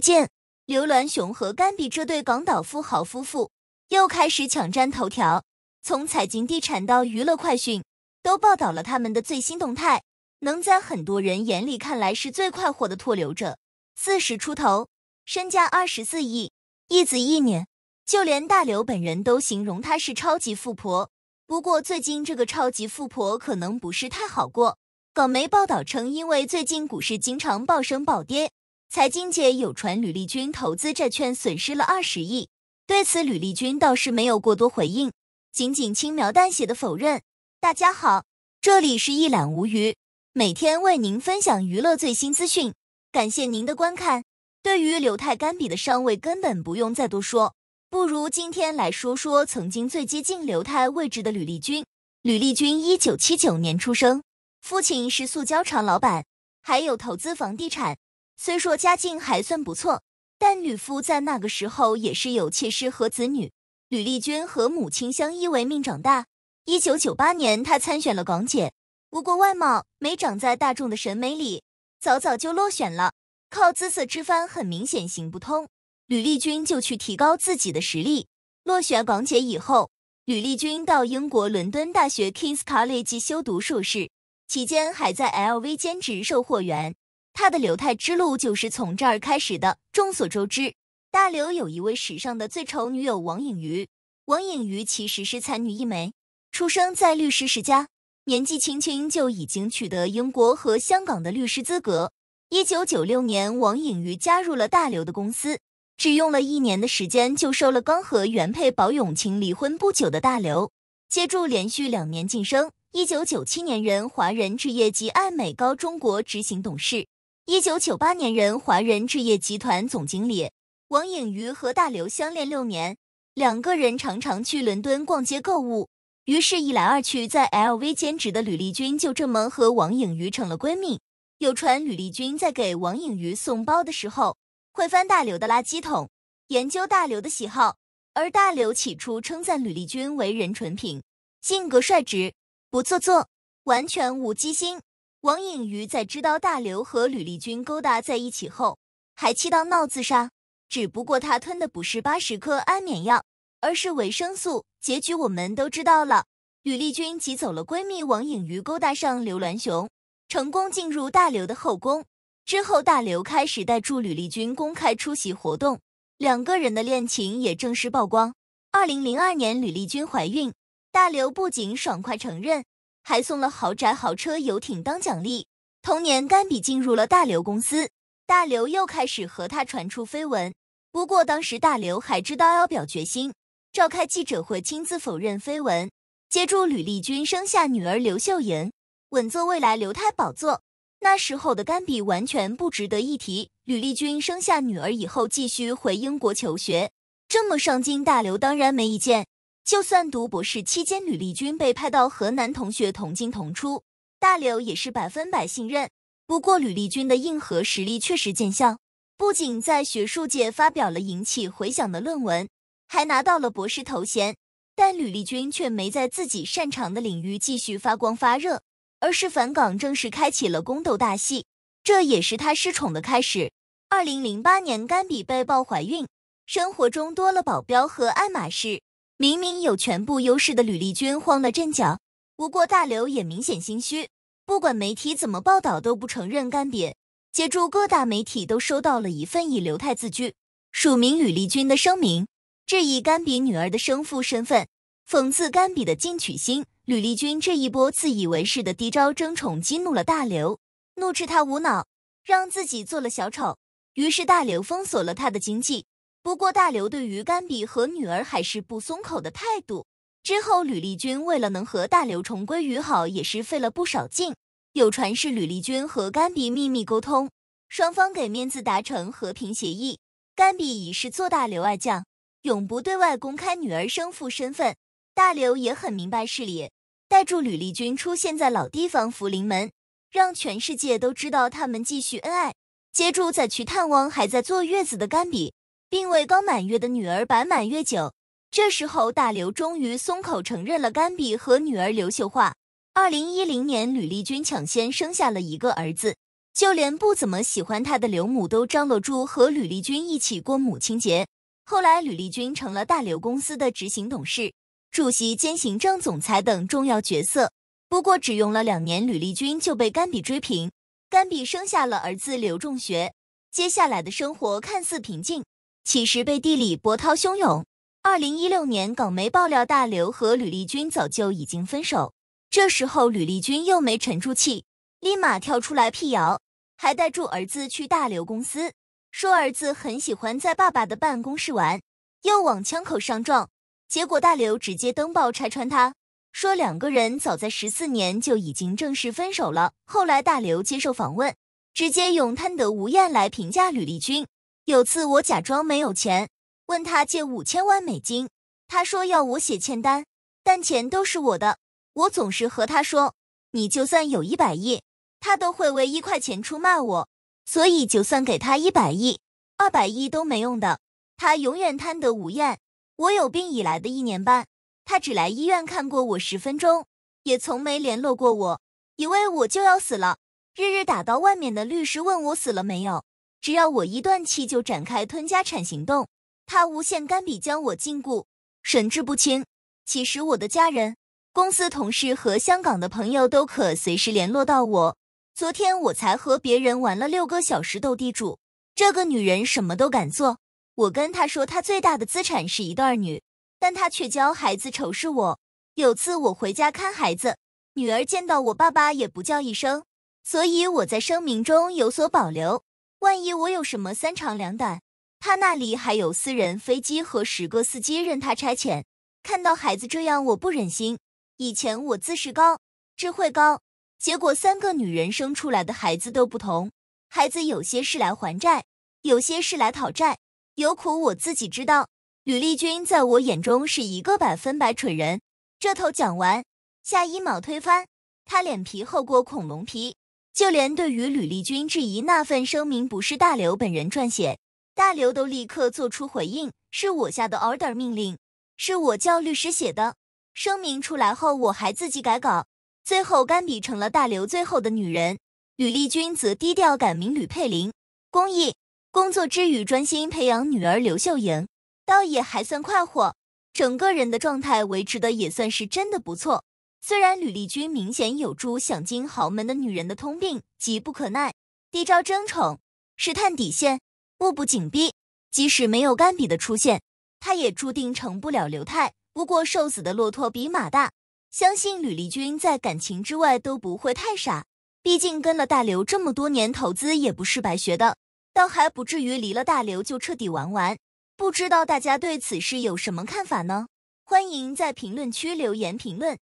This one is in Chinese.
见刘銮雄和甘比这对港岛富豪夫妇又开始抢占头条，从财经地产到娱乐快讯，都报道了他们的最新动态。能在很多人眼里看来是最快活的脱流者，四十出头，身价二十四亿，一子一女，就连大刘本人都形容她是超级富婆。不过最近这个超级富婆可能不是太好过，港媒报道称，因为最近股市经常暴升暴跌。财经界有传吕丽君投资债券损失了二十亿，对此吕丽君倒是没有过多回应，仅仅轻描淡写的否认。大家好，这里是一览无余，每天为您分享娱乐最新资讯，感谢您的观看。对于刘泰甘比的上位根本不用再多说，不如今天来说说曾经最接近刘泰位置的吕丽君。吕丽君一九七九年出生，父亲是塑胶厂老板，还有投资房地产。虽说家境还算不错，但女夫在那个时候也是有妾室和子女。吕丽君和母亲相依为命长大。一九九八年，她参选了港姐，不过外貌没长在大众的审美里，早早就落选了。靠姿色吃饭，很明显行不通。吕丽君就去提高自己的实力。落选港姐以后，吕丽君到英国伦敦大学 Kings College 修读硕士，期间还在 LV 兼职售货员。他的流泰之路就是从这儿开始的。众所周知，大刘有一位史上的最丑女友王颖瑜。王颖瑜其实是才女一枚，出生在律师世家，年纪轻轻就已经取得英国和香港的律师资格。一九九六年，王颖瑜加入了大刘的公司，只用了一年的时间就收了刚和原配保永清离婚不久的大刘，借助连续两年晋升，一九九七年任华人置业及爱美高中国执行董事。一九九八年，人华人置业集团总经理王颖瑜和大刘相恋六年，两个人常常去伦敦逛街购物。于是，一来二去，在 LV 兼职的吕丽君就这么和王颖瑜成了闺蜜。有传吕丽君在给王颖瑜送包的时候，会翻大刘的垃圾桶，研究大刘的喜好。而大刘起初称赞吕丽君为人纯品，性格率直，不做作，完全无机心。王颖瑜在知道大刘和吕丽君勾搭在一起后，还气到闹自杀。只不过她吞的不是八十颗安眠药，而是维生素。结局我们都知道了。吕丽君挤走了闺蜜王颖瑜，勾搭上刘銮雄，成功进入大刘的后宫。之后，大刘开始带助吕丽君公开出席活动，两个人的恋情也正式曝光。二零零二年，吕丽君怀孕，大刘不仅爽快承认。还送了豪宅、豪车、游艇当奖励。同年，甘比进入了大刘公司，大刘又开始和他传出绯闻。不过当时大刘还知道要表决心，召开记者会亲自否认绯闻，接住吕丽君生下女儿刘秀妍，稳坐未来刘太宝座。那时候的甘比完全不值得一提。吕丽君生下女儿以后，继续回英国求学，这么上进，大刘当然没意见。就算读博士期间，吕丽君被派到河南，同学同进同出，大刘也是百分百信任。不过，吕丽君的硬核实力确实见效，不仅在学术界发表了引起回响的论文，还拿到了博士头衔。但吕丽君却没在自己擅长的领域继续发光发热，而是返港正式开启了宫斗大戏，这也是她失宠的开始。二零零八年，甘比被曝怀孕，生活中多了保镖和爱马仕。明明有全部优势的吕丽君慌了阵脚，不过大刘也明显心虚，不管媒体怎么报道都不承认干瘪。借助各大媒体都收到了一份以刘太自居、署名吕丽君的声明，质疑干瘪女儿的生父身份，讽刺干瘪的进取心。吕丽君这一波自以为是的低招争宠，激怒了大刘，怒斥他无脑，让自己做了小丑。于是大刘封锁了他的经济。不过，大刘对于甘比和女儿还是不松口的态度。之后，吕丽君为了能和大刘重归于好，也是费了不少劲。有传是吕丽君和甘比秘密沟通，双方给面子达成和平协议。甘比已是做大刘爱将，永不对外公开女儿生父身份。大刘也很明白事理，带住吕丽君出现在老地方福临门，让全世界都知道他们继续恩爱。接住再去探望还在坐月子的甘比。并为刚满月的女儿摆满月酒。这时候，大刘终于松口承认了甘比和女儿刘秀华。二零一零年，吕丽君抢先生下了一个儿子，就连不怎么喜欢她的刘母都张罗住和吕丽君一起过母亲节。后来，吕丽君成了大刘公司的执行董事、主席兼行政总裁等重要角色。不过，只用了两年，吕丽君就被甘比追平。甘比生下了儿子刘仲学。接下来的生活看似平静。其实背地里波涛汹涌。二零一六年，港媒爆料大刘和吕丽君早就已经分手。这时候，吕丽君又没沉住气，立马跳出来辟谣，还带住儿子去大刘公司，说儿子很喜欢在爸爸的办公室玩，又往枪口上撞。结果大刘直接登报拆穿他，说两个人早在十四年就已经正式分手了。后来，大刘接受访问，直接用贪得无厌来评价吕丽君。有次我假装没有钱，问他借五千万美金，他说要我写欠单，但钱都是我的。我总是和他说，你就算有一百亿，他都会为一块钱出卖我，所以就算给他一百亿、二百亿都没用的，他永远贪得无厌。我有病以来的一年半，他只来医院看过我十分钟，也从没联络过我，以为我就要死了，日日打到外面的律师问我死了没有。只要我一断气，就展开吞家产行动。他无限干笔将我禁锢，神志不清。其实我的家人、公司同事和香港的朋友都可随时联络到我。昨天我才和别人玩了六个小时斗地主。这个女人什么都敢做。我跟她说，她最大的资产是一对儿女，但她却教孩子仇视我。有次我回家看孩子，女儿见到我爸爸也不叫一声。所以我在声明中有所保留。万一我有什么三长两短，他那里还有私人飞机和十个司机任他差遣。看到孩子这样，我不忍心。以前我自视高，智慧高，结果三个女人生出来的孩子都不同。孩子有些是来还债，有些是来讨债，有苦我自己知道。吕丽君在我眼中是一个百分百蠢人。这头讲完，下一卯推翻，他脸皮厚过恐龙皮。就连对于吕丽君质疑那份声明不是大刘本人撰写，大刘都立刻做出回应：“是我下的 order 命令，是我叫律师写的声明出来后，我还自己改稿，最后干笔成了大刘最后的女人。”吕丽君则低调改名吕佩玲，公益工作之余专心培养女儿刘秀莹，倒也还算快活，整个人的状态维持的也算是真的不错。虽然吕丽君明显有注想进豪门的女人的通病，急不可耐，低招争宠，试探底线，步步紧逼。即使没有甘比的出现，她也注定成不了刘太。不过瘦死的骆驼比马大，相信吕丽君在感情之外都不会太傻。毕竟跟了大刘这么多年，投资也不是白学的，倒还不至于离了大刘就彻底玩完。不知道大家对此事有什么看法呢？欢迎在评论区留言评论。